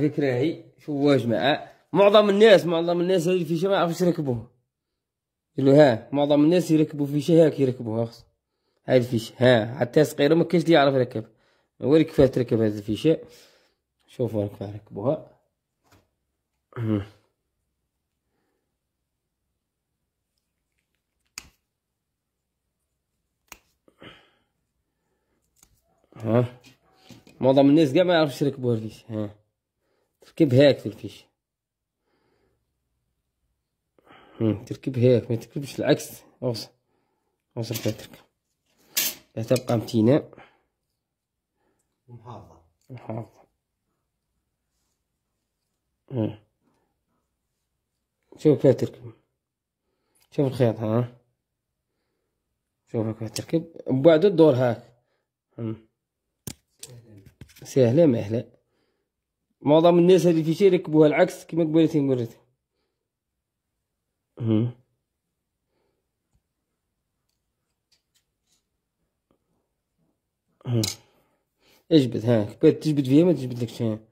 فكرة هي شو جماعة معظم الناس معظم الناس اللي في شيء ما يعرفوش يركبوه قالوا ها معظم الناس يركبوا في شيء هاك يركبوه خص هاي الفيشة ها حتى صغيرة ما كاينش اللي يعرف يركب نوري كفاه تركب هذه الفيشة شوفوا كفاه ركبوها ها معظم الناس كاع ما يعرفش يركبوها الفيشة ها تركب هاك في الفيش تركب هاك ما تركبش العكس اوصل اوصل كي تركب تبقى متينة محافظة محافظة شوف كيف تركب شوف الخيط ها شوف كيف تركب بعد الدور هاك سهلة مهلة معظم الناس اللي في شيء ركبوها العكس كما قبلتين مرتي اجبد ها كبات تجبد فيها ما تجبدلكش شيء